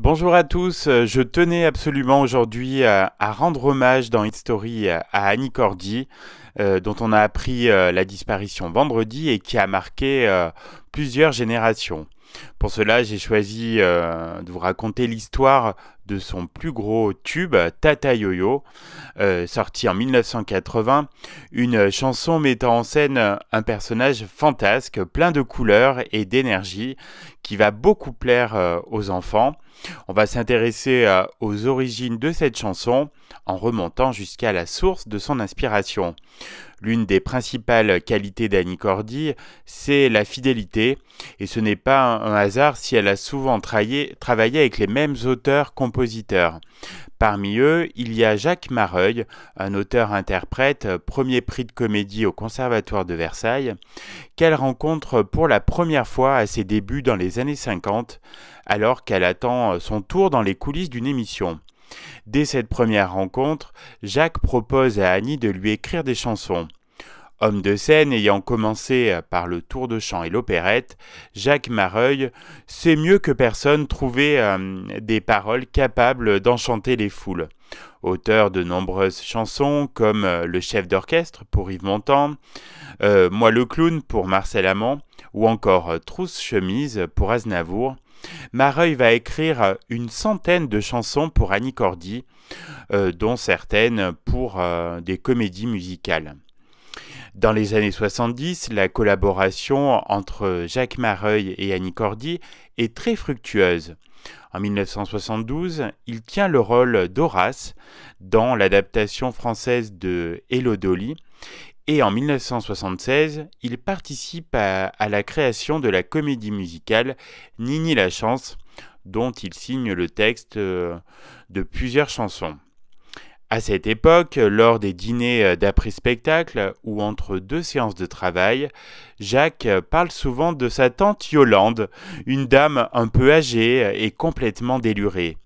Bonjour à tous, euh, je tenais absolument aujourd'hui à, rendre hommage dans Story euh, à Annie Cordy, euh, dont on a appris la disparition vendredi et qui a marqué plusieurs générations. Pour cela, j'ai choisi euh, de vous raconter l'histoire de son plus gros tube, Tata yo euh, sorti en 1980, une chanson mettant en scène un personnage fantasque, plein de couleurs et d'énergie, qui va beaucoup plaire euh, aux enfants. On va s'intéresser aux origines de cette chanson en remontant jusqu'à la source de son inspiration. L'une des principales qualités d'Annie Cordy, c'est la fidélité, et ce n'est pas un hasard si elle a souvent travaillé avec les mêmes auteurs-compositeurs. Parmi eux, il y a Jacques Mareuil, un auteur-interprète, premier prix de comédie au Conservatoire de Versailles, qu'elle rencontre pour la première fois à ses débuts dans les années 50, alors qu'elle attend son tour dans les coulisses d'une émission. Dès cette première rencontre, Jacques propose à Annie de lui écrire des chansons. Homme de scène ayant commencé par le tour de chant et l'opérette, Jacques Mareuil sait mieux que personne trouver euh, des paroles capables d'enchanter les foules auteur de nombreuses chansons comme euh, Le chef d'orchestre pour Yves Montand, euh, Moi le clown pour Marcel Amand ou encore euh, Trousse chemise pour Aznavour. Mareuil va écrire une centaine de chansons pour Annie Cordy, dont certaines pour des comédies musicales. Dans les années 70, la collaboration entre Jacques Mareuil et Annie Cordy est très fructueuse. En 1972, il tient le rôle d'Horace dans l'adaptation française de Hello Dolly et en 1976, il participe à, à, la création de la comédie musicale Nini la chance, dont il signe le texte euh, de plusieurs chansons. À cette époque, lors des dîners euh, d'après-spectacle ou entre deux séances de travail, Jacques euh, parle souvent de sa tante Yolande, une dame un peu âgée euh, et complètement délurée.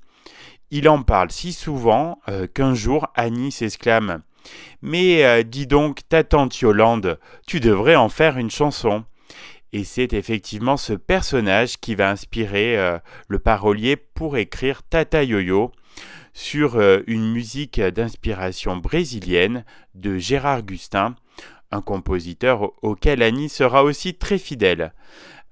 Il en parle si souvent qu'un jour Annie s'exclame Mais dis donc, ta tante Yolande, tu devrais en faire une chanson. Et c'est effectivement ce personnage qui va inspirer euh, le parolier pour écrire Tata yo sur euh, une musique d'inspiration brésilienne de Gérard Gustin, un compositeur auquel Annie sera aussi très fidèle.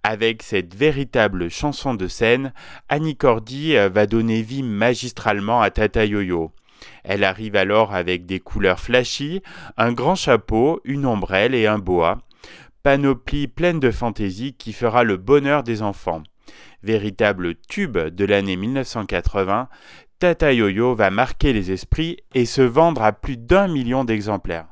Avec cette véritable chanson de scène, Annie Cordy euh, va donner vie magistralement à Tata Yoyo. Elle arrive alors avec des couleurs flashy, un grand chapeau, une ombrelle et un boa, panoplie pleine de fantaisie qui fera le bonheur des enfants. Véritable tube de l'année 1980, Tata va marquer les esprits et se vendre à plus d'un million d'exemplaires.